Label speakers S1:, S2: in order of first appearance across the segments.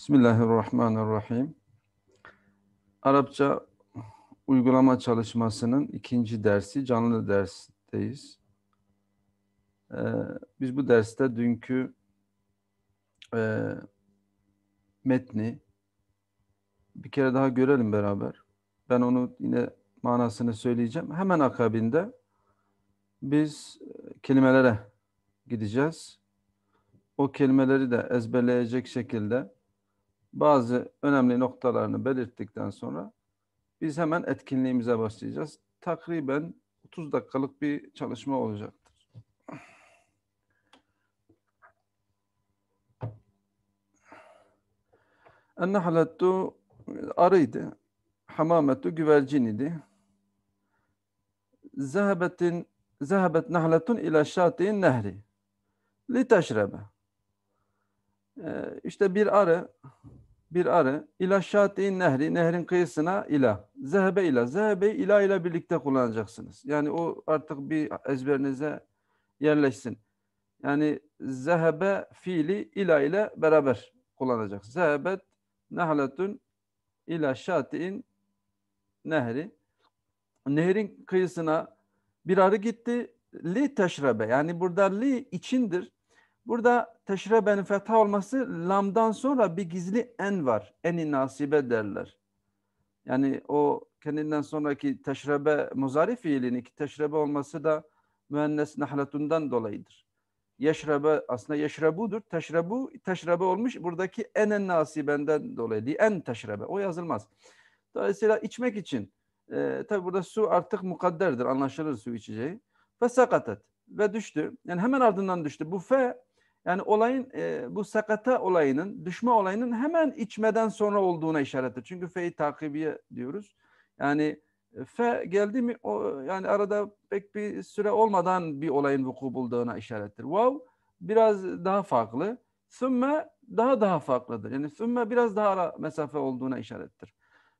S1: Bismillahirrahmanirrahim. Arapça uygulama çalışmasının ikinci dersi, canlı dersteyiz. Ee, biz bu derste dünkü e, metni bir kere daha görelim beraber. Ben onu yine manasını söyleyeceğim. Hemen akabinde biz e, kelimelere gideceğiz. O kelimeleri de ezberleyecek şekilde bazı önemli noktalarını belirttikten sonra biz hemen etkinliğimize başlayacağız. Takriben 30 dakikalık bir çalışma olacaktır. Ennehalettu arıydı. Hamamettu güvercin idi. Zehebetin zehebet nahletun ila şatin nehri. Li teşrebe. Ee, işte bir arı bir arı ila şati'in nehri nehrin kıyısına ila zehbe ila zehbe ila ile birlikte kullanacaksınız. Yani o artık bir ezberinize yerleşsin. Yani zehbe fiili ila ile beraber kullanacak zehbet nehletun ila şati'in nehri nehrin kıyısına bir arı gitti li teşrebe yani burada li içindir Burada teşrebenin fetha olması lamdan sonra bir gizli en var. Eni nasibe derler. Yani o kendinden sonraki teşrebe muzari fiilinin ki teşrebe olması da müennes nahlatundan dolayıdır. Yeşrebe aslında yeşrebudur. Teşrebu teşrebe olmuş buradaki enen nasibenden dolayı değil. En teşrebe o yazılmaz. Dolayısıyla içmek için e, tabi burada su artık mukadderdir anlaşılır su içeceği. Ve sakatet ve düştü. Yani hemen ardından düştü. Bu fe yani olayın e, bu sakata olayının, düşme olayının hemen içmeden sonra olduğuna işarettir. Çünkü fe takibiye diyoruz. Yani fe geldi mi o, yani arada pek bir süre olmadan bir olayın vuku bulduğuna işarettir. Vav biraz daha farklı. Sümme daha daha farklıdır. Yani sümme biraz daha ara mesafe olduğuna işarettir.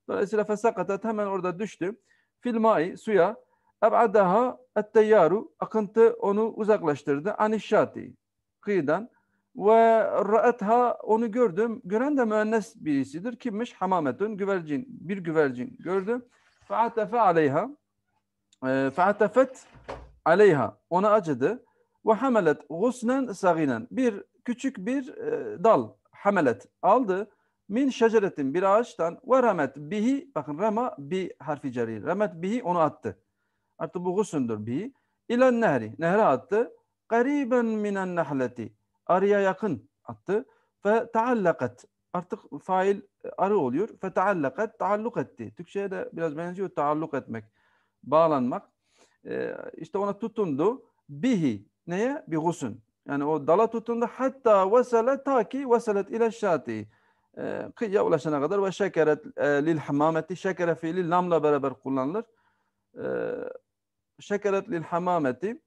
S1: Dolayısıyla fesakatat hemen orada düştü. Filmai suya eb'adaha etteyyaru akıntı onu uzaklaştırdı. Anişşati kıyıdan ve ra'atha onu gördüm. Gören de müennes birisidir. Kimmiş? Hamametun güvercin. Bir güvercin gördü. Fa'atefe aleyha. Ee, fa'atefet aleyha. Ona acıdı. Ve hamelet gusnen saginen. Bir küçük bir e, dal. Hamelet aldı. Min şeceretin bir ağaçtan ve remet bihi bakın rama bi harfi cari. Remet bihi onu attı. Artık bu gusundur bihi. İlen nehri. Nehre attı. Gariben minen nahleti. Arıya yakın attı. Ve taallakat. Artık fail e, arı oluyor. Fe taallakat. Taalluk etti. Türkçe'ye de biraz benziyor. Taalluk etmek. Bağlanmak. Ee, işte ona tutundu. Bihi. Neye? Bir gusun. Yani o dala tutundu. Hatta vesele ta ki veselet ile şati. Ee, kıyıya ulaşana kadar ve şekeret e, lil hamameti. Şekere fiili lamla beraber kullanılır. Ee, şekeret lil hamameti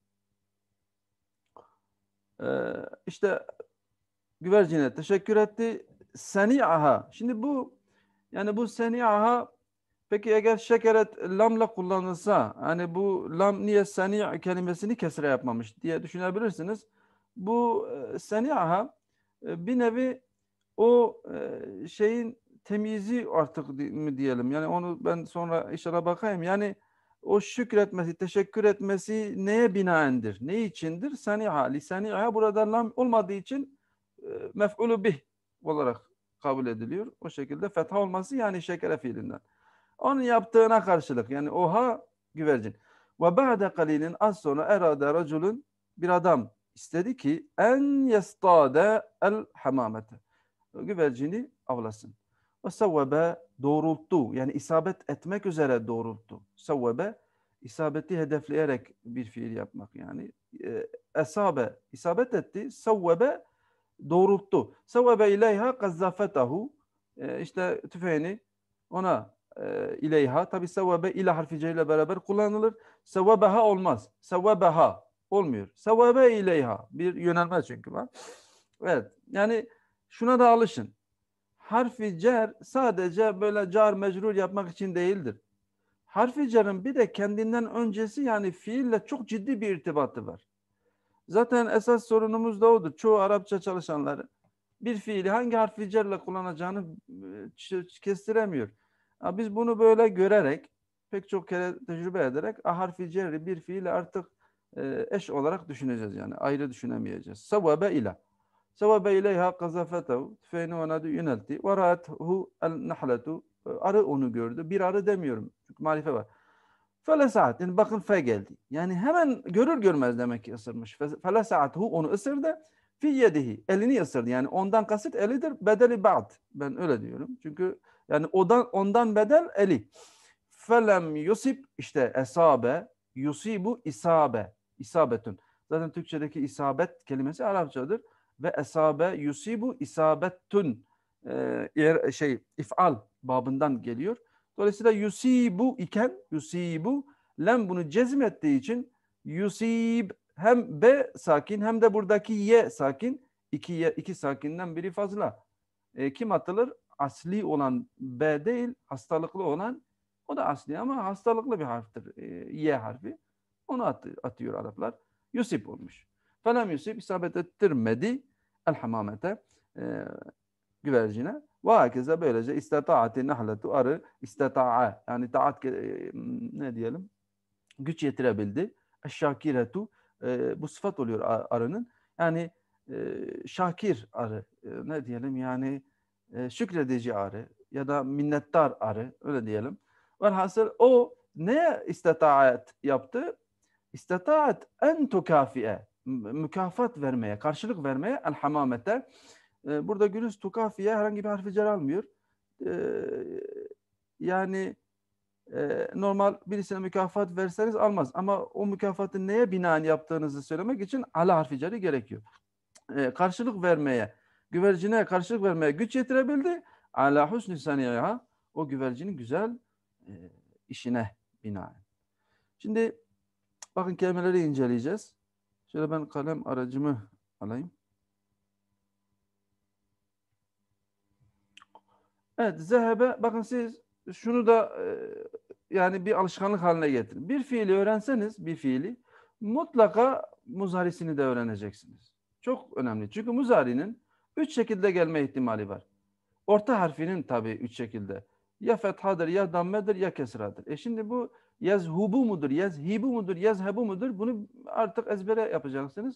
S1: ee, işte güvercine teşekkür etti. seni aha. Şimdi bu yani bu seni aha peki eğer şekeret lamla kullanılsa hani bu lam niye seni kelimesini kesre yapmamış diye düşünebilirsiniz. Bu e, seni aha e, bir nevi o e, şeyin temyizi artık mı diyelim. Yani onu ben sonra inşallah bakayım. Yani o şükretmesi, teşekkür etmesi neye binaendir? Ne içindir? Sani'a. Lisani'a burada lam olmadığı için e, mef'ulu bih olarak kabul ediliyor. O şekilde fetha olması yani şekere fiilinden. Onun yaptığına karşılık yani oha güvercin. Ve ba'de kalinin az sonra erade raculun bir adam istedi ki en yestade el hamamete. Güvercini avlasın. Ve sevvebe doğrulttu. Yani isabet etmek üzere doğrulttu. Sevvebe isabeti hedefleyerek bir fiil yapmak yani. E, esabe isabet etti. Savvebe doğrulttu. Savvebe ileyha gazzafetahu ee, işte tüfeğini ona e, ileyha. Tabi savvebe ile harfi c ile beraber kullanılır. Savvebeha olmaz. Savvebeha olmuyor. Savvebe ileyha. Bir yönelme çünkü var. Evet. Yani şuna da alışın. Harfi cer sadece böyle car mecrur yapmak için değildir harfi cer'in bir de kendinden öncesi yani fiille çok ciddi bir irtibatı var. Zaten esas sorunumuz da odur. Çoğu Arapça çalışanları bir fiili hangi harfi cerle kullanacağını e, kestiremiyor. Biz bunu böyle görerek, pek çok kere tecrübe ederek a harfi cerri bir fiili artık e, eş olarak düşüneceğiz yani. Ayrı düşünemeyeceğiz. Sevabe ile. Sevabe ileyha kazafetehu tüfeğini ona yöneltti. Ve rahathu el nahletu arı onu gördü. Bir arı demiyorum. Çünkü marife var. Fele saatin bakın fe geldi. Yani hemen görür görmez demek ki ısırmış. Fele hu onu ısırdı. Fi yedihi elini ısırdı. Yani ondan kasıt elidir. Bedeli ba'd. Ben öyle diyorum. Çünkü yani odan ondan bedel eli. Felem Yusip işte esabe yusibu isabe. isabetün. Zaten Türkçedeki isabet kelimesi Arapçadır. Ve esabe yusibu isabettün e, er, şey ifal babından geliyor. Dolayısıyla yusibu iken yusibu lem bunu cezim için yusib hem b sakin hem de buradaki ye sakin iki ye, iki sakinden biri fazla. E, kim atılır? Asli olan b değil, hastalıklı olan o da asli ama hastalıklı bir harftir. E, ye harfi. Onu at, atıyor Araplar. Yusip olmuş. falan Yusip isabet ettirmedi el hamamete. E, güvercine. Ve herkese böylece istataati nahletu arı istata'a yani taat e, ne diyelim güç yetirebildi. Şakiretu e, bu sıfat oluyor arının. Yani e, şakir arı e, ne diyelim yani e, şükredici arı ya da minnettar arı öyle diyelim. Velhasıl o ne istataat yaptı? İstataat en tukafiye mükafat vermeye, karşılık vermeye el hamamete e, burada günüz Tukafi'ye herhangi bir harfi cer almıyor. E, yani e, normal birisine mükafat verseniz almaz. Ama o mükafatı neye binaen yaptığınızı söylemek için ala harfi ceri gerekiyor. E, karşılık vermeye, güvercine karşılık vermeye güç yetirebildi. Ala husnü saniyeha o güvercinin güzel e, işine binaen. Şimdi bakın kelimeleri inceleyeceğiz. Şöyle ben kalem aracımı alayım. Evet zehebe bakın siz şunu da e, yani bir alışkanlık haline getirin. Bir fiili öğrenseniz bir fiili mutlaka muzarisini de öğreneceksiniz. Çok önemli. Çünkü muzarinin üç şekilde gelme ihtimali var. Orta harfinin tabii üç şekilde. Ya fethadır, ya dammedir, ya kesradır. E şimdi bu yazhubu mudur, yazhibu mudur, yazhebu mudur? Bunu artık ezbere yapacaksınız.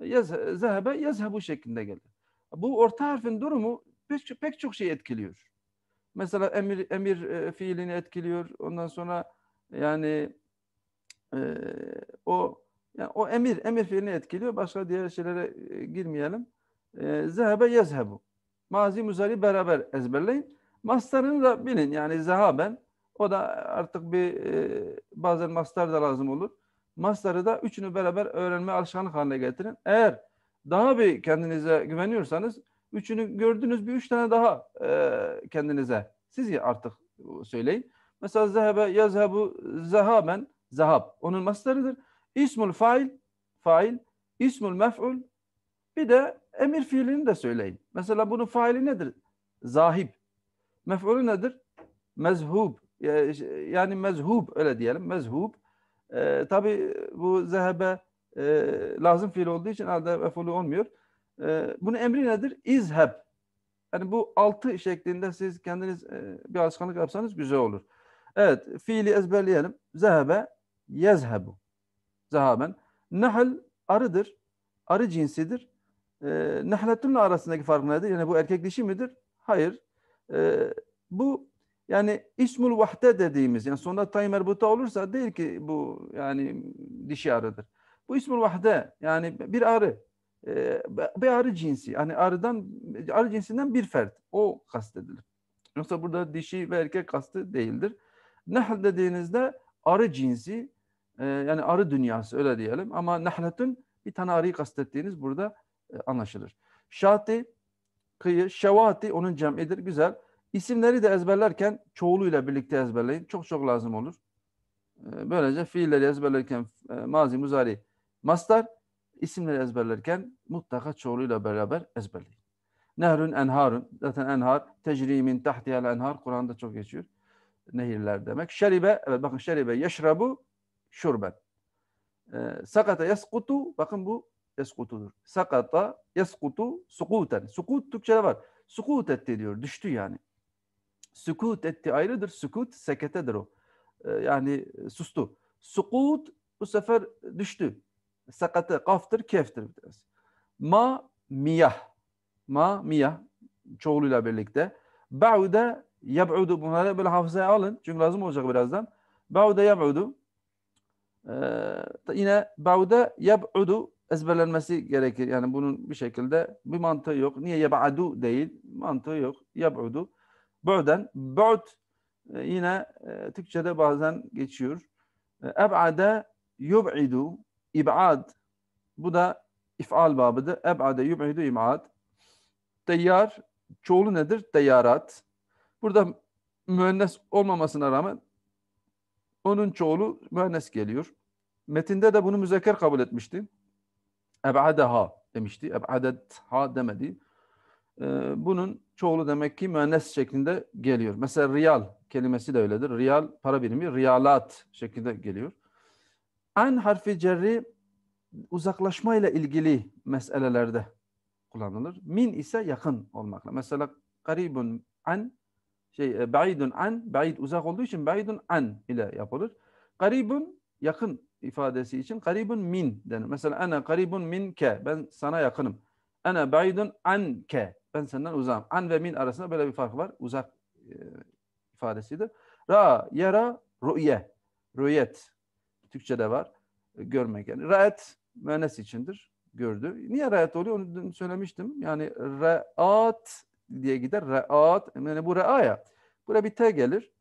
S1: Yaz, zehebe, yazhebu şeklinde gelir. Bu orta harfin durumu pek, pek çok şey etkiliyor. Mesela emir emir e, fiilini etkiliyor. Ondan sonra yani e, o yani o emir emir fiilini etkiliyor. Başka diğer şeylere e, girmeyelim. E, zehebe yezhebu. Mazi muzari beraber ezberleyin. Mastarını da bilin. Yani zehaben o da artık bir e, bazen mastar da lazım olur. Mastarı da üçünü beraber öğrenme alışkanlık haline getirin. Eğer daha bir kendinize güveniyorsanız Üçünü gördünüz bir üç tane daha e, kendinize. Siz ya artık söyleyin. Mesela zehebe yazhebu zehaben zehab Onun maslarıdır. İsmul fail fail. İsmul mef'ul. Bir de emir fiilini de söyleyin. Mesela bunun faili nedir? Zahib. Mef'ulü nedir? Mezhub. Yani mezhub öyle diyelim. Mezhub. E, tabii bu zehebe e, lazım fiil olduğu için arada mef'ulü olmuyor. E, bunun emri nedir? İzheb. Yani bu altı şeklinde siz kendiniz e, bir alışkanlık yapsanız güzel olur. Evet, fiili ezberleyelim. Zehebe, yezhebu. Zehaben. Nahl arıdır. Arı cinsidir. E, ee, nahletunla arasındaki fark nedir? Yani bu erkek dişi midir? Hayır. E, bu yani ismul vahde dediğimiz yani sonunda tay merbuta olursa değil ki bu yani dişi arıdır. Bu ismul vahde yani bir arı. Ee, bir arı cinsi. Yani arıdan arı cinsinden bir fert. O kastedilir. Yoksa burada dişi ve erkek kastı değildir. Nehl dediğinizde arı cinsi e, yani arı dünyası öyle diyelim ama nehletün bir tane arıyı kastettiğiniz burada e, anlaşılır. Şati kıyı, şevati onun cem'idir. Güzel. İsimleri de ezberlerken çoğuluyla birlikte ezberleyin. Çok çok lazım olur. E, böylece fiilleri ezberlerken mazi, muzari, mastar, isimleri ezberlerken mutlaka çoğuluyla beraber ezberleyin. Nehrün enharun. Zaten enhar tecrimin tahtiyel enhar. Kur'an'da çok geçiyor. Nehirler demek. Şeribe. Evet bakın şeribe yeşrabu şurben. E, sakata yeskutu. Bakın bu yeskutudur. Sakata yeskutu sukuten. Sukut Türkçe'de var. Sukut etti diyor. Düştü yani. Sukut etti ayrıdır. Sukut seketedir o. E, yani sustu. Sukut bu sefer düştü sakatı kaftır keftir deriz. Ma miyah. Ma miyah çoğuluyla birlikte. Ba'ude yeb'udu. Bunları böyle hafızaya alın. Çünkü lazım olacak birazdan. Ba'ude yeb'udu. Ee, yine ba'ude yeb'udu ezberlenmesi gerekir. Yani bunun bir şekilde bir mantığı yok. Niye yeb'adu değil? Mantığı yok. Yeb'udu. Bö'den. Bö'd e, yine e, Türkçe'de bazen geçiyor. E, eb'ade yub'idu İb'ad. Bu da ifal babıdır. Eb'ade yub'idu im'ad. Deyyar çoğulu nedir? Deyyarat. Burada müennes olmamasına rağmen onun çoğulu müennes geliyor. Metinde de bunu müzeker kabul etmişti. Eb'adeha demişti. Eb'adetha demedi. Ee, bunun çoğulu demek ki müennes şeklinde geliyor. Mesela riyal kelimesi de öyledir. Riyal para birimi, riyalat şeklinde geliyor. An harfi cerri uzaklaşmayla ilgili meselelerde kullanılır. Min ise yakın olmakla. Mesela garibun an şey e, baidun an baid uzak olduğu için baidun an ile yapılır. Garibun yakın ifadesi için garibun min denir. Mesela ana garibun ke, ben sana yakınım. Ana baidun ke, ben senden uzağım. An ve min arasında böyle bir fark var. Uzak e, ifadesidir. Ra yara rüye. Rüyet Türkçe'de var. E, görmek yani. Ra'et müennes içindir. Gördü. Niye ra'et oluyor onu söylemiştim. Yani ra'at diye gider. Ra'at. Yani bu ra'a ya. Buraya bir t gelir.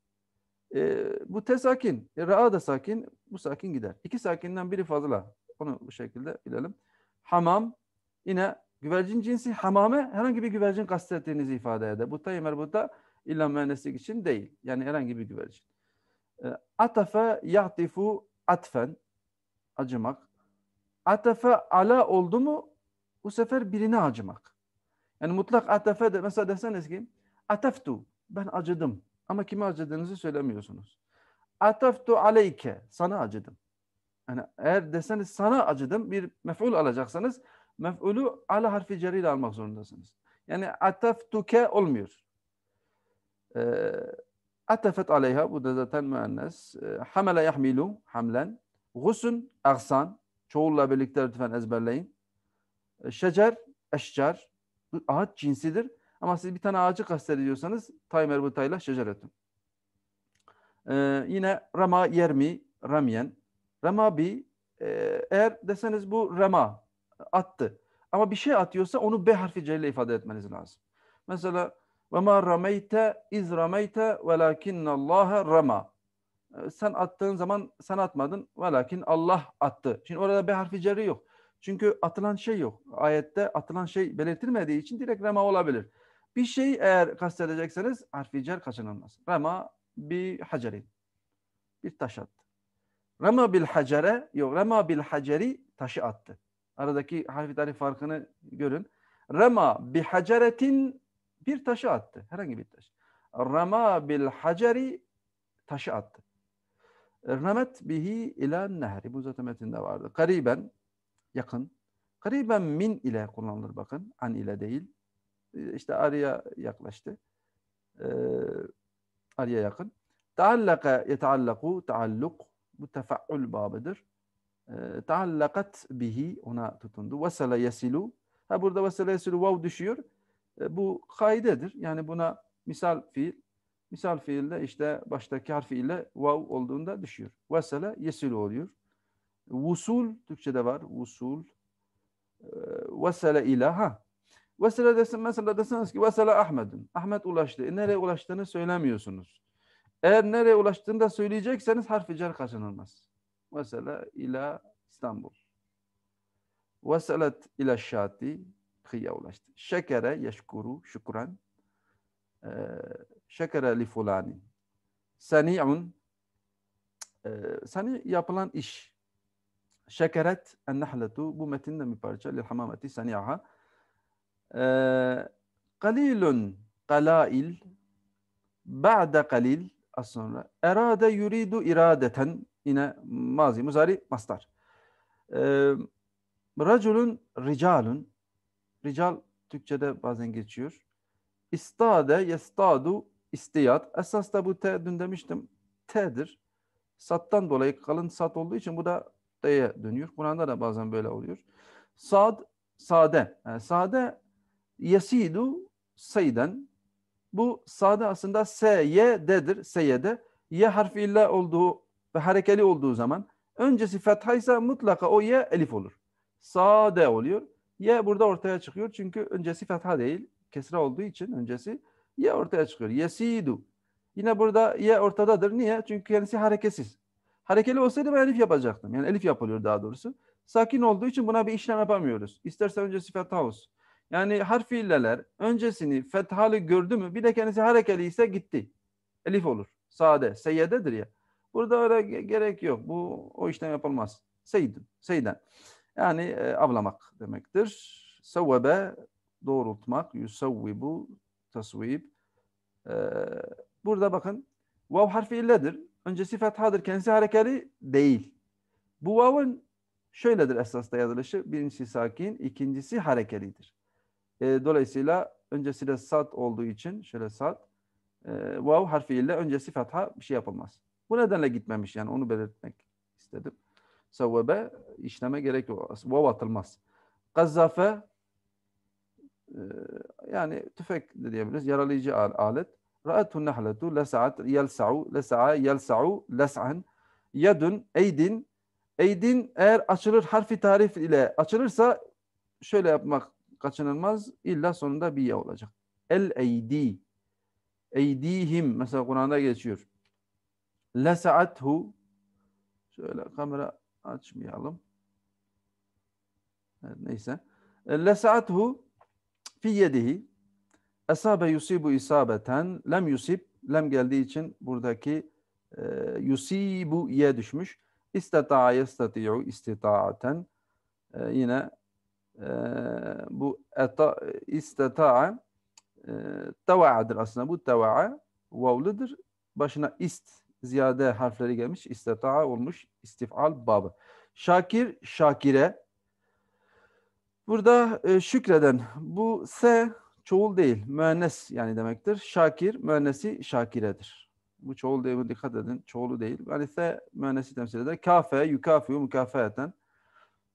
S1: E, bu t sakin. E, ra'a da sakin. Bu sakin gider. İki sakinden biri fazla. Onu bu şekilde bilelim. Hamam. Yine güvercin cinsi hamame herhangi bir güvercin kastettiğinizi ifade eder. Bu tayyimer burada illa mühendislik için değil. Yani herhangi bir güvercin. E, atafa yahtifu atfen acımak. Atefe ala oldu mu bu sefer birine acımak. Yani mutlak atefe de mesela deseniz ki ateftu ben acıdım ama kime acıdığınızı söylemiyorsunuz. Ateftu aleyke sana acıdım. Yani eğer deseniz sana acıdım bir mef'ul alacaksanız mef'ulü ala harfi ceriyle almak zorundasınız. Yani ateftuke olmuyor. Ee, Atefet aleyha bu da zaten müennes. Ee, Hamele yahmilu hamlen. Gusun agsan. Çoğulla birlikte lütfen ezberleyin. Ee, şecer eşcar. Ağaç cinsidir. Ama siz bir tane ağacı kastediyorsanız tay merbutayla şeceretun. Ee, yine rama yermi ramyen. Rama bi e, eğer deseniz bu rema attı. Ama bir şey atıyorsa onu B harfi C ile ifade etmeniz lazım. Mesela ve ma rameyte iz rameyte velakinnallâhe rama. Ee, sen attığın zaman sen atmadın. Velakin Allah attı. Şimdi orada bir harfi cari yok. Çünkü atılan şey yok. Ayette atılan şey belirtilmediği için direkt Rama olabilir. Bir şeyi eğer kastedecekseniz harfi cer kaçınılmaz. Rama bir hacerin. Bir taş attı. Rama bil hacere yok. Rama bil haceri taşı attı. Aradaki harfi tarif farkını görün. Rama bi haceretin bir taşı attı. Herhangi bir taş. Rama bil haceri taşı attı. Remet bihi ila nehri. Bu zaten metinde vardı. Kariben yakın. Kariben min ile kullanılır bakın. An ile değil. Ee, işte arıya yaklaştı. Ee, arıya yakın. Taallaka yetaallaku taalluk. Bu tefaül babıdır. Ee, Taallakat bihi ona tutundu. Vesele yesilu. Ha burada vesele yesilu vav düşüyor. E, bu kaidedir. Yani buna misal fiil, misal fiilde işte baştaki harfiyle vav olduğunda düşüyor. Vesele yesil oluyor. Vusul Türkçe'de var. Vusul. E, vesele ha Vesele desin, mesela deseniz ki vesele Ahmet'in. Ahmet ulaştı. E, nereye ulaştığını söylemiyorsunuz. Eğer nereye ulaştığını da söyleyecekseniz harfi cer kaçınılmaz. Vesele ila İstanbul. Veselet ila Şati hıya ulaştı. Şekere yeşkuru şükran. E, şekere li fulani. Seni'un. E, yapılan iş. Şekeret en nehletu. Bu metinde bir parça. Lil hamameti seni'aha. E, kalilun kalail. Ba'de kalil. Az sonra. Erade yuridu iradeten. Yine mazi, muzari, mastar. Ee, Raculun ricalun Rical Türkçe'de bazen geçiyor. İstade, yestadu, istiyat. Esas da bu T dün demiştim. T'dir. Sattan dolayı kalın sat olduğu için bu da D'ye dönüyor. Kur'an'da da bazen böyle oluyor. Sad, sade. Yani sade, yesidu, sayden. Bu sade aslında S-Y-D'dir. s y harfi illa olduğu ve harekeli olduğu zaman öncesi fethaysa mutlaka o Y elif olur. Sade oluyor. Y burada ortaya çıkıyor çünkü öncesi fetha değil, kesra olduğu için öncesi Y ortaya çıkıyor. Yesidu. Yine burada Y ortadadır. Niye? Çünkü kendisi hareketsiz. Harekeli olsaydı ben elif yapacaktım. Yani elif yapılıyor daha doğrusu. Sakin olduğu için buna bir işlem yapamıyoruz. İstersen öncesi fetha olsun. Yani harf illeler öncesini fethalı gördü mü bir de kendisi harekeli ise gitti. Elif olur. Sade. Seyyededir ya. Burada öyle gerek yok. Bu o işlem yapılmaz. Seyyidun. Seyden. Yani e, avlamak demektir. Sevvebe doğrultmak, yusavvibu tasvib. E, burada bakın vav harfi illedir. Öncesi fethadır, kendisi harekeli değil. Bu vav'ın şöyledir esasda yazılışı. Birincisi sakin, ikincisi harekelidir. E, dolayısıyla öncesi de sat olduğu için şöyle sat. E, vav harfiyle öncesi fetha bir şey yapılmaz. Bu nedenle gitmemiş yani onu belirtmek istedim. Sevvebe işleme gerek yok. Vav atılmaz. Gazzafe e, yani tüfek de diyebiliriz. Yaralayıcı alet. Ra'atu nahletu lesa'at yelsa'u lesa'a yelsa'u les'an Yedun, eydin eydin eğer açılır harfi tarif ile açılırsa şöyle yapmak kaçınılmaz. İlla sonunda bir ya olacak. El eydi eydihim mesela Kur'an'da geçiyor. Lesa'athu şöyle kamera açmayalım. Evet, neyse. E, lesa'athu fi yedihi esabe yusibu isabeten lem yusib lem geldiği için buradaki e, yusibu ye düşmüş. İstata'a yestati'u istita'aten e, yine e, bu eta, istata'a e, teva'adır aslında. Bu teva'a vavlıdır. Başına ist ziyade harfleri gelmiş. İstata'a olmuş istifal babı. Şakir, şakire. Burada e, şükreden. Bu S çoğul değil, müennes yani demektir. Şakir, müennesi şakiredir. Bu çoğul değil, dikkat edin. Çoğulu değil. Yani S müennesi temsil eder. Kafe, yukafiyu, mükafeeten.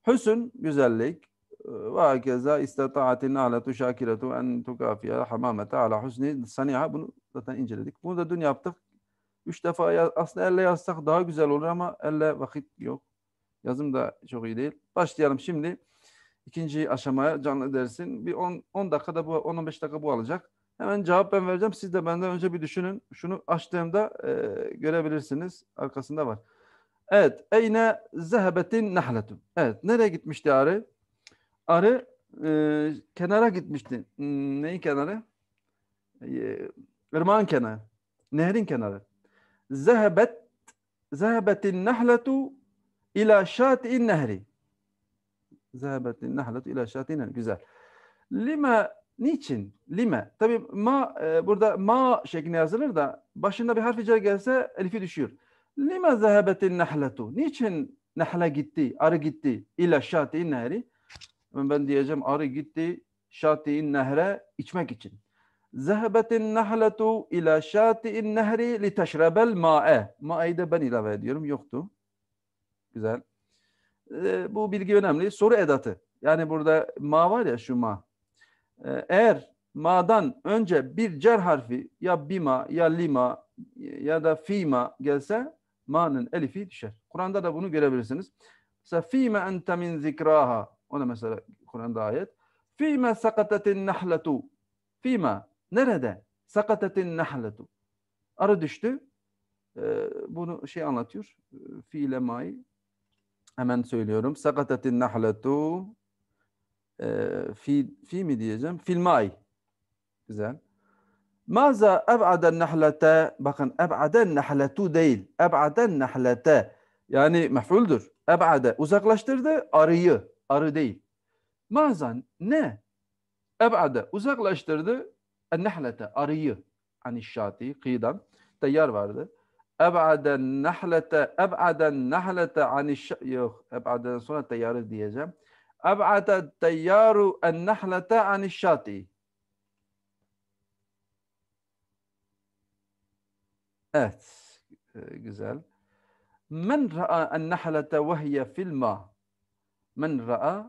S1: Hüsün, güzellik. Ve hakeza istataatin aletu şakiretu en tukafiye hamamete ala husni saniha. Bunu zaten inceledik. Bunu da dün yaptık. Üç defa yaz, aslında elle yazsak daha güzel olur ama elle vakit yok. Yazım da çok iyi değil. Başlayalım şimdi. ikinci aşamaya canlı dersin. Bir 10 dakikada bu 10-15 dakika bu alacak. Hemen cevap ben vereceğim. Siz de benden önce bir düşünün. Şunu açtığımda e, görebilirsiniz. Arkasında var. Evet. Eyne zehebetin nahletun. Evet. Nereye gitmişti arı? Arı e, kenara gitmişti. Hmm, neyin kenarı? E, ırmağın kenarı. Nehrin kenarı zehebet zehebetin nahletu ila şatin nehri. Zehebetin nahletu ila şatin nehri. Güzel. Lime niçin? Lime. Tabi ma e, burada ma şeklinde yazılır da başında bir harf cer gelse elifi düşüyor. Lime zehebetin nahletu. Niçin nahle gitti, arı gitti ila şatin nehri? Ben diyeceğim arı gitti şatin nehre içmek için. Zehebetin nahletu ila şati'in nehri li teşrebel ma'e. Ma'eyi de ben ilave ediyorum. Yoktu. Güzel. Ee, bu bilgi önemli. Soru edatı. Yani burada ma var ya şu ma. Ee, eğer ma'dan önce bir cer harfi ya bima ya lima ya da fima gelse ma'nın elifi düşer. Kur'an'da da bunu görebilirsiniz. Mesela fima ente min zikraha. O da mesela Kur'an'da ayet. Fima sakatatin nahletu. fima. Nerede? Sakatetin nahletu. Arı düştü. Ee, bunu şey anlatıyor. E, fiile mai. Hemen söylüyorum. Sakatetin nahletu. Ee, fi, fi mi diyeceğim? Fil mai. Güzel. Maza eb'aden nahlete. Bakın eb'aden nahletu değil. Eb'aden nahlete. Yani mef'uldür. Eb'ade. Uzaklaştırdı arıyı. Arı değil. Mazan ne? Eb'ade. Uzaklaştırdı النحلة أريه عن الشاطئ قيدا تيار vardı. أبعد النحلة أبعد النحلة عن الش يخ أبعد صورة تيار diyeceğim. أبعد التيار النحلة عن الشاطئ. Evet. جزال من رأى النحلة وهي في الماء؟ من رأى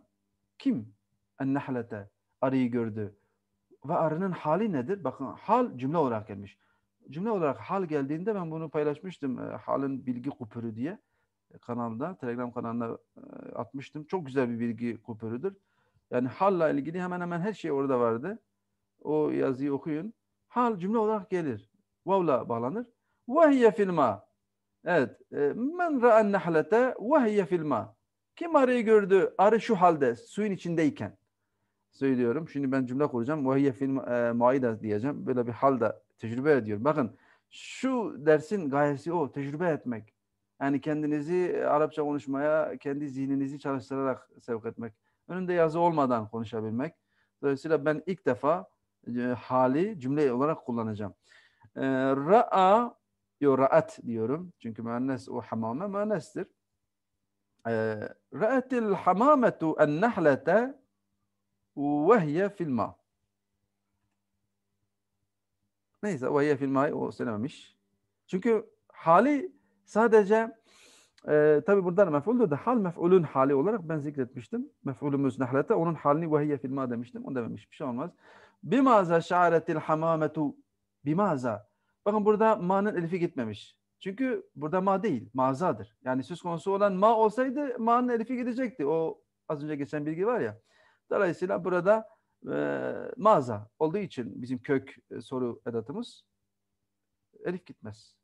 S1: كم النحلة أري gördü. ve arının hali nedir? Bakın hal cümle olarak gelmiş. Cümle olarak hal geldiğinde ben bunu paylaşmıştım. E, halin bilgi kupürü diye e, kanalda, Telegram kanalına e, atmıştım. Çok güzel bir bilgi kupürüdür. Yani halla ilgili hemen hemen her şey orada vardı. O yazıyı okuyun. Hal cümle olarak gelir. Vavla bağlanır. Vahiye filma. Evet. Men ra'en nehlete vahiye filma. Kim arıyı gördü? Arı şu halde suyun içindeyken söylüyorum. Şimdi ben cümle kuracağım. Vahiyye fil e, maida diyeceğim. Böyle bir halde tecrübe ediyorum. Bakın şu dersin gayesi o. Tecrübe etmek. Yani kendinizi e, Arapça konuşmaya, kendi zihninizi çalıştırarak sevk etmek. Önünde yazı olmadan konuşabilmek. Dolayısıyla ben ilk defa e, hali cümle olarak kullanacağım. E, ra'a diyor, ra'at diyorum. Çünkü müennes o hamame müennestir. E, Ra'atil hamametu en nehlete وهي في الماء Neyse وهي في الماء o söylememiş. Çünkü hali sadece e, tabi burada mef'uldür de hal mef'ulün hali olarak ben zikretmiştim. Mef'ulümüz nehlete onun halini وهي في الماء demiştim. Onu dememiş bir şey olmaz. Bimaza şa'aretil hamametu bimaza. Bakın burada ma'nın elifi gitmemiş. Çünkü burada ma değil, mazadır. Yani söz konusu olan ma olsaydı ma'nın elifi gidecekti. O az önce geçen bilgi var ya. Dolayısıyla burada e, mağaza olduğu için bizim kök e, soru edatımız elif gitmez.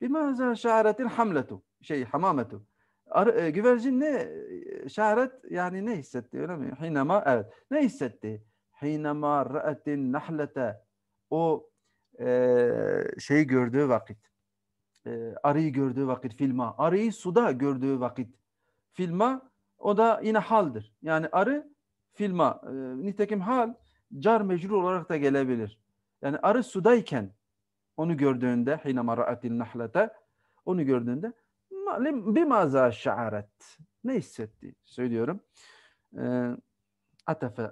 S1: Bir mağaza şaharetin hamletu, şey hamametu. Ar, e, güvercin ne? E, şaharet yani ne hissetti öyle mi? Hinema evet. Ne hissetti? Hinema ra'atin nahlete. O e, şeyi gördüğü vakit. E, arıyı gördüğü vakit filma. Arıyı suda gördüğü vakit filma. O da yine haldir. Yani arı filma e, nitekim hal car mecrur olarak da gelebilir. Yani arı sudayken onu gördüğünde hine maraatin nahlete onu gördüğünde bir bimaza şa'aret ne hissetti söylüyorum. E, atefe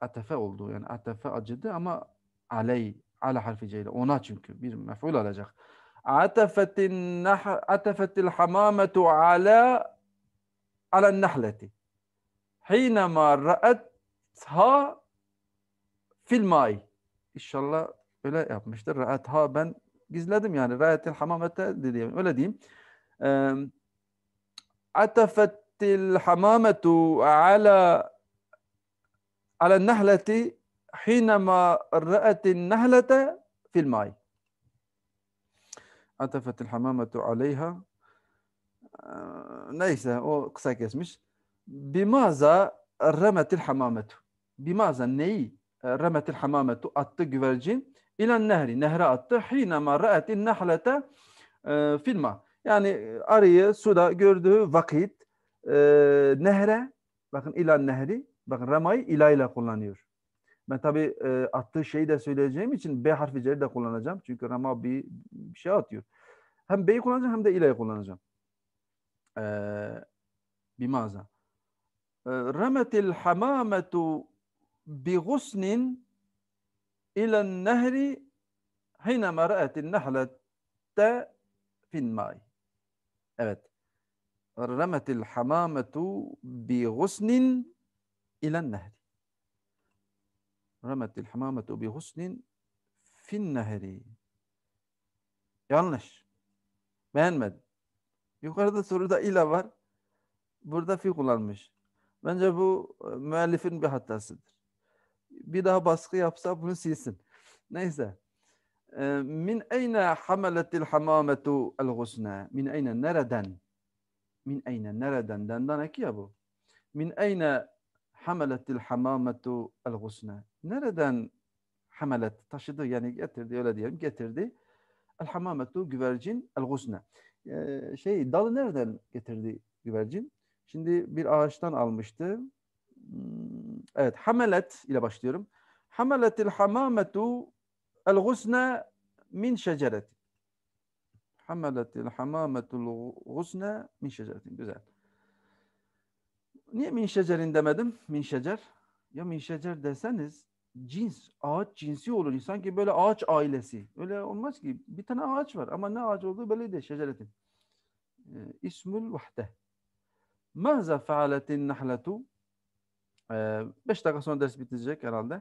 S1: atefe oldu yani atefe acıdı ama aley ala harfi ceyle ona çünkü bir mef'ul alacak. Atefetin nah atefetil hamametu ala ala nahlati. حينما رأتها في الماء إن شاء الله ولا يا مش رأتها بن قزلادم يعني رأت الحمامة ولا ديم عطفت الحمامة على على النهلة حينما رأت النهلة في الماء عتفت الحمامة عليها ليس آه، أو مش Bimaza remetil hamametu. Bimaza neyi? E, remetil hamametu attı güvercin. İlan nehri. Nehre attı. Hinema ra'etin nehlete filma. Yani e, arıyı suda gördüğü vakit e, nehre bakın ilan nehri bakın remayı ilayla kullanıyor. Ben tabi e, attığı şeyi de söyleyeceğim için B harfi ceri de kullanacağım. Çünkü rama bir, bir şey atıyor. Hem B'yi kullanacağım hem de ilayı kullanacağım. E, bir mağaza. رمت الحمامة بغصن إلى النهر حينما رأت النحلة في الماء Evet. رمت الحمامة بغصن إلى النهر رمت الحمامة بغصن في النهر Yanlış. يقول هذا soruda إلى var. Burada في قلالمش Bence bu e, müellifin bir hatasıdır. Bir daha baskı yapsa bunu silsin. Neyse. E, min eyne hameletil hamametu el gusne? Min eyne nereden? Min eyne nereden? Denden eki ya bu. Min eyne hameletil hamametu el gusne? Nereden hamelet taşıdı yani getirdi öyle diyelim getirdi. El hamametu güvercin el gusne. Ee, şey dalı nereden getirdi güvercin? Şimdi bir ağaçtan almıştı. Hmm, evet, hamelet ile başlıyorum. Hameletil hamametu el gusne min şecereti. Hameletil el gusne min şeceretin. Güzel. Niye min şecerin demedim? Min şecer. Ya min şecer deseniz cins, ağaç cinsi olur. Sanki böyle ağaç ailesi. Öyle olmaz ki. Bir tane ağaç var ama ne ağaç olduğu belli değil şeceretin. Ee, vahde. Mehze fealetin nahletu beş dakika sonra ders bitecek herhalde.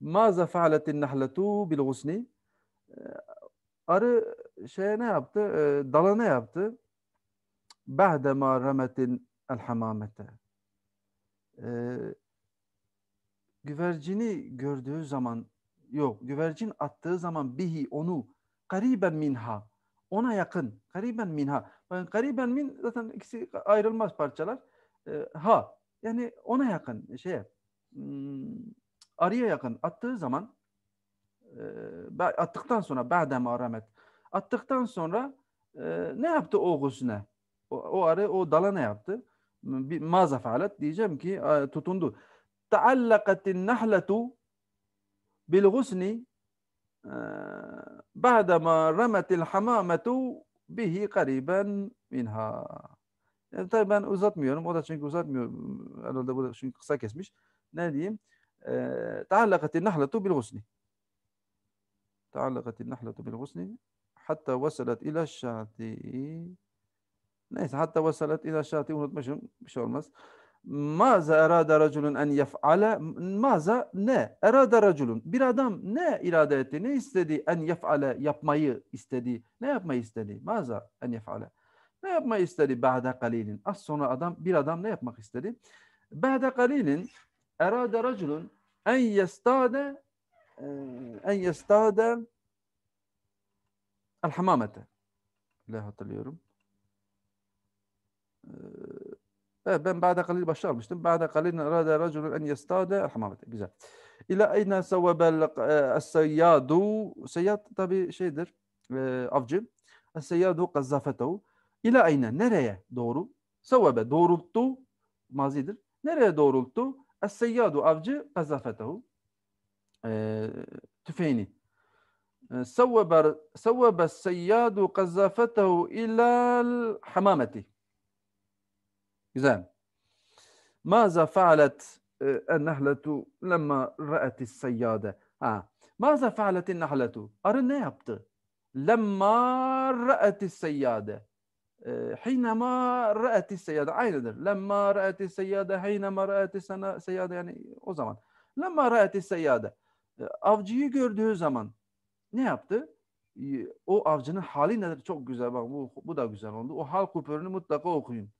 S1: Mehze fealetin nahletu bil gusni arı şeye ne yaptı? E, dala ne yaptı? Ba'de ma rametin el hamamete. E, güvercini gördüğü zaman yok güvercin attığı zaman bihi onu gariben minha ona yakın. Gariben minha. Yani gariben min zaten ikisi ayrılmaz parçalar. E, ha. Yani ona yakın şeye. Hmm, arıya yakın. Attığı zaman e, attıktan sonra ba'dem aramet. Attıktan sonra e, ne yaptı o gusne? O, o arı o dala ne yaptı? Hmm, bir maza faalet diyeceğim ki tutundu. Taallakat nahletu bil gusni بعدما رمت الhamamatu bihi qariban minha. Yani tabii ben uzatmıyorum. O da çünkü uzatmıyor. Herhalde burada çünkü kısa kesmiş. Ne diyeyim? تعلقت النحلة بالغصن تعلقت النحلة بالغصن حتى وصلت إلى الشاطئ Neyse hatta vasalat ila şati unutmuşum. Bir şey olmaz. Maza erada raculun en yef'ale maza ne? Erada raculun. Bir adam ne irade etti? Ne istedi? En yef'ale yapmayı istedi. Ne yapmayı istedi? Maza en yef'ale. Ne yapmayı istedi? Ba'da kalilin. Az sonra adam bir adam ne yapmak istedi? Ba'da kalilin erada raculun en yestade en yestade el hamamete. Ne hatırlıyorum. إيه، بان بعد قليل بشار مش بعد قليل أراد رجل أن يصطاد الحمامة جزاء إلى أين صوب آه، الصياد صياد طبي شيدر افجي آه، الصياد قذافته إلى أين نرى دورو صوب ما مازيدر نرى دوربتو الصياد افجي قذافته آه، تفيني صوب سوى الصياد قذافته إلى الحمامة Güzel. Maza faalet e, ennehletu lemma ra'atis seyyade. Ha. Maza faaletin nahletu. Arı ne yaptı? Lemma ra'atis seyyade. E, Hinema ra'atis seyyade. Aynıdır. Lemma ra'atis seyyade. Hinema ra'atis seyyade. Yani o zaman. Lemma ra'atis seyyade. E, avcıyı gördüğü zaman ne yaptı? O avcının hali nedir? Çok güzel. Bak bu, bu da güzel oldu. O hal kupörünü mutlaka okuyun.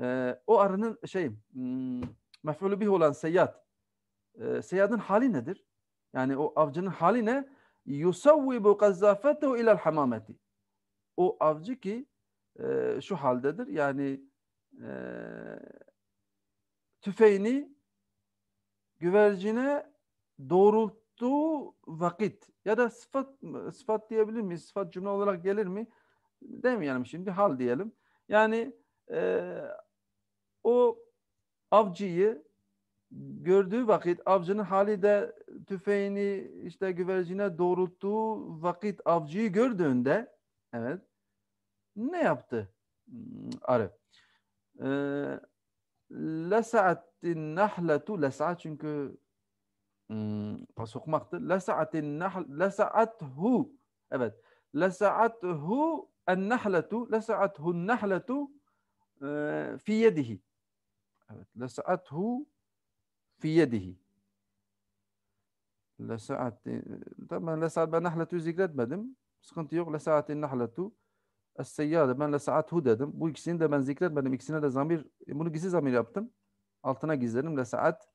S1: Ee, o arının şey hmm, mef'ulü bih olan seyyad e, seyyadın hali nedir? Yani o avcının hali ne? Yusavvibu gazzafetehu ilal hamameti. O avcı ki e, şu haldedir. Yani e, tüfeğini güvercine doğrulttuğu vakit ya da sıfat sıfat diyebilir miyiz? Sıfat cümle olarak gelir mi? Demeyelim şimdi hal diyelim. Yani e, o avcıyı gördüğü vakit avcının hali de tüfeğini işte güvercine doğrulttuğu vakit avcıyı gördüğünde evet ne yaptı hmm, arı? Ee, Lesa'atin nahletu lesa çünkü hmm, sokmaktı. Lesa'atin nahl lesa'athu evet lesa'athu en nahletu lesa'athu nahletu e, fi yedihi Evet. Lesa'athu fi yedihi. Lesa'ati. Tamam lesa'at ben nahletu zikretmedim. Sıkıntı yok. Lesa'atin nahletu es-seyyade. Ben lesa'athu dedim. Bu ikisini de ben zikretmedim. İkisine de zamir. Bunu gizli zamir yaptım. Altına gizledim. Lesa'at.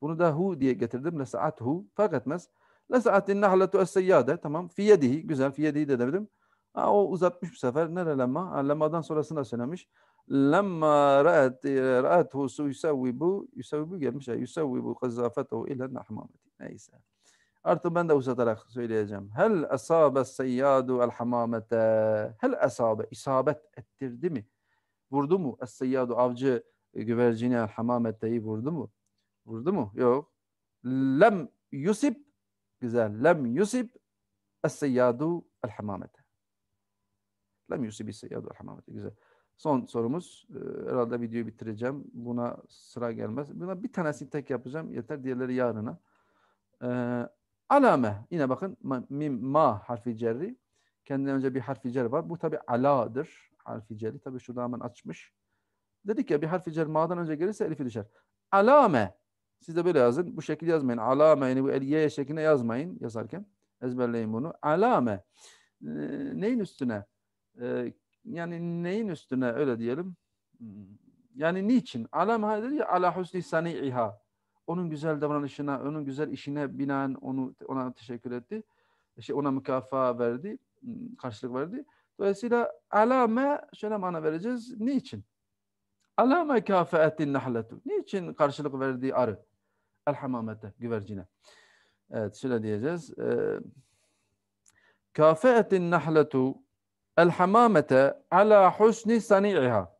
S1: Bunu da hu diye getirdim. Lesa'athu. Fark etmez. Lesa'atin nahletu es-seyyade. Tamam. Fi yedihi. Güzel. Fi yedihi de dedim. Ha, o uzatmış bu sefer. Nere lemma? sonrasında lemma'dan söylemiş. Lemma ra'at ra'athu yusavvibu yusavvibu gelmiş ya yusavvibu kazafetehu ile nahmameti. Neyse. Artık ben de uzatarak söyleyeceğim. Hel asabe seyyadu el hamamete. Hel asabe isabet ettirdi mi? Vurdu mu? Es seyyadu avcı güvercini el hamameteyi vurdu mu? Vurdu mu? Yok. Lem yusib. Güzel. Lam yusib es seyyadu el hamamete. Lem yusib es seyyadu el hamamete. Güzel. Son sorumuz. E, herhalde videoyu bitireceğim. Buna sıra gelmez. Buna bir tanesini tek yapacağım. Yeter diğerleri yarına. E, alame. Yine bakın ma, mim ma harfi cerri. Kendinden önce bir harfi cer var. Bu tabi aladır. Harfi cerri. Tabi şurada hemen açmış. Dedik ya bir harfi cer ma'dan önce gelirse elifi düşer. Alame. Siz de böyle yazın. Bu şekilde yazmayın. Alame yani bu el ye şeklinde yazmayın yazarken. Ezberleyin bunu. Alame. Neyin üstüne? yani neyin üstüne öyle diyelim? Hmm. Yani niçin? Alem hani dedi ya ala husni sani'iha. Onun güzel davranışına, onun güzel işine binaen onu ona teşekkür etti. İşte ona mükafaa verdi, hmm, karşılık verdi. Dolayısıyla alame şöyle mana vereceğiz. Niçin? Alame kafeetin nahletu. Niçin karşılık verdi arı? El hamamete, güvercine. Evet şöyle diyeceğiz. Ee, kafeetin nahletu el hamamete ala husni sani'iha.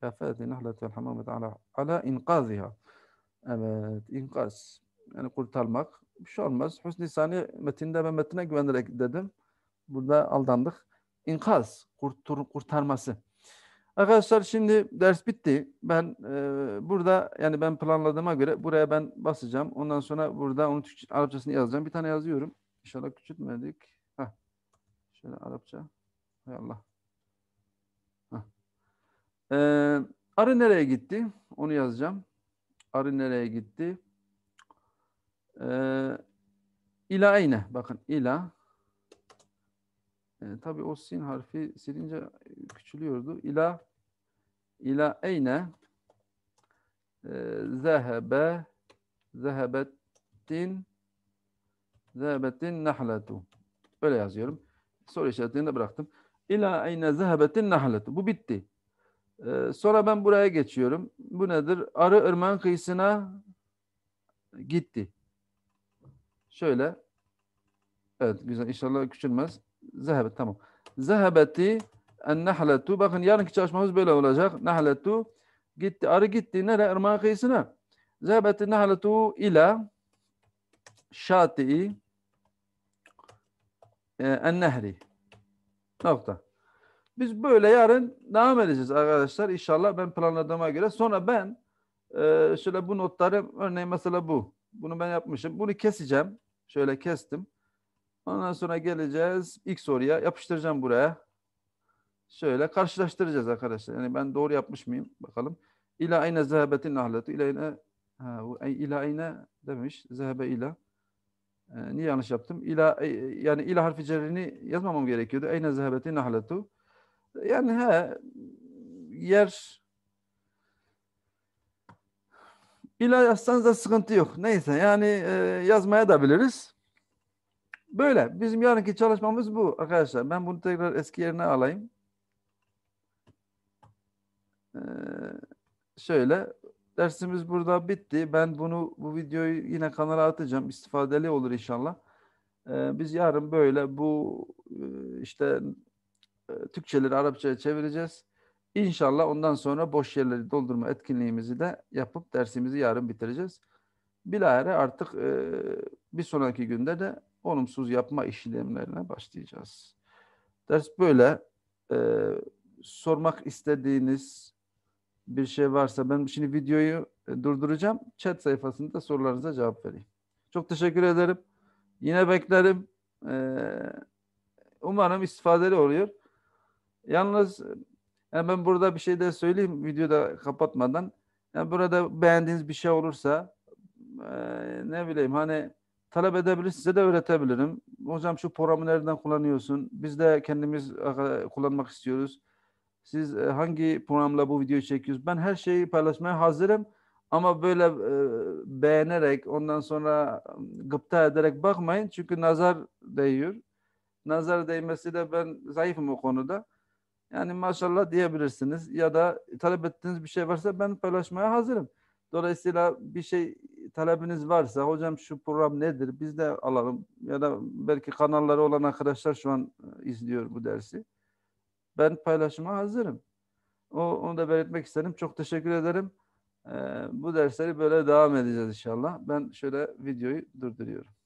S1: Kafati nahlatel hamamete ala, ala inkaziha. Evet, inkaz. Yani kurtarmak. Bir şey olmaz. Husni sani metinde ben metine güvenerek dedim. Burada aldandık. İnkaz, kurtur, kurtarması. Arkadaşlar şimdi ders bitti. Ben e, burada yani ben planladığıma göre buraya ben basacağım. Ondan sonra burada onun Türkçe, Arapçasını yazacağım. Bir tane yazıyorum. İnşallah küçültmedik. Şöyle Arapça. Hay Allah. Ee, arı nereye gitti? Onu yazacağım. Arı nereye gitti? Ee, ila ayne. Bakın ila. Ee, tabii o sin harfi silince küçülüyordu. İla ila ayne ee, zehebe zehebetin zehebetin nahletu. Öyle yazıyorum soru işaretini de bıraktım. İla ayne zehebetin nahletu. Bu bitti. Ee, sonra ben buraya geçiyorum. Bu nedir? Arı ırmağın kıyısına gitti. Şöyle. Evet güzel. İnşallah küçülmez. Zehebet tamam. Zehebeti en nahletu. Bakın yarınki çalışmamız böyle olacak. Nahletu gitti. Arı gitti. Nereye? Irmağın kıyısına. Zehebeti nahletu ila şati'i e, en nehri. Nokta. Biz böyle yarın devam edeceğiz arkadaşlar. İnşallah ben planladığıma göre. Sonra ben e, şöyle bu notları örneğin mesela bu. Bunu ben yapmışım. Bunu keseceğim. Şöyle kestim. Ondan sonra geleceğiz ilk soruya. Yapıştıracağım buraya. Şöyle karşılaştıracağız arkadaşlar. Yani ben doğru yapmış mıyım? Bakalım. İla ayne zehebetin nahletu. İla ayne ha, e, ila demiş. Zehebe ila. E, niye yanlış yaptım? İla, e, e yani ila harfi cerrini yazmamam gerekiyordu. Eyne zehebeti nahletu. Yani he, yer İla yazsanız da sıkıntı yok. Neyse yani e, yazmaya da biliriz. Böyle. Bizim yarınki çalışmamız bu arkadaşlar. Ben bunu tekrar eski yerine alayım. Ee, şöyle Dersimiz burada bitti. Ben bunu bu videoyu yine kanala atacağım. İstifadeli olur inşallah. Ee, biz yarın böyle bu e, işte e, Türkçeleri Arapçaya çevireceğiz. İnşallah ondan sonra boş yerleri doldurma etkinliğimizi de yapıp dersimizi yarın bitireceğiz. Bilahare artık e, bir sonraki günde de olumsuz yapma işlemlerine başlayacağız. Ders böyle. E, sormak istediğiniz bir şey varsa ben şimdi videoyu e, durduracağım. Chat sayfasında sorularınıza cevap vereyim. Çok teşekkür ederim. Yine beklerim. E, umarım istifadeli oluyor. Yalnız yani ben burada bir şey de söyleyeyim da kapatmadan. Yani burada beğendiğiniz bir şey olursa e, ne bileyim hani talep edebilir size de öğretebilirim. Hocam şu programı nereden kullanıyorsun? Biz de kendimiz kullanmak istiyoruz. Siz e, hangi programla bu videoyu çekiyorsunuz? Ben her şeyi paylaşmaya hazırım. Ama böyle e, beğenerek ondan sonra ıı, gıpta ederek bakmayın. Çünkü nazar değiyor. Nazar değmesi de ben zayıfım o konuda. Yani maşallah diyebilirsiniz ya da talep ettiğiniz bir şey varsa ben paylaşmaya hazırım. Dolayısıyla bir şey talebiniz varsa hocam şu program nedir biz de alalım ya da belki kanalları olan arkadaşlar şu an ıı, izliyor bu dersi ben paylaşıma hazırım. O, onu da belirtmek isterim. Çok teşekkür ederim. Ee, bu dersleri böyle devam edeceğiz inşallah. Ben şöyle videoyu durduruyorum.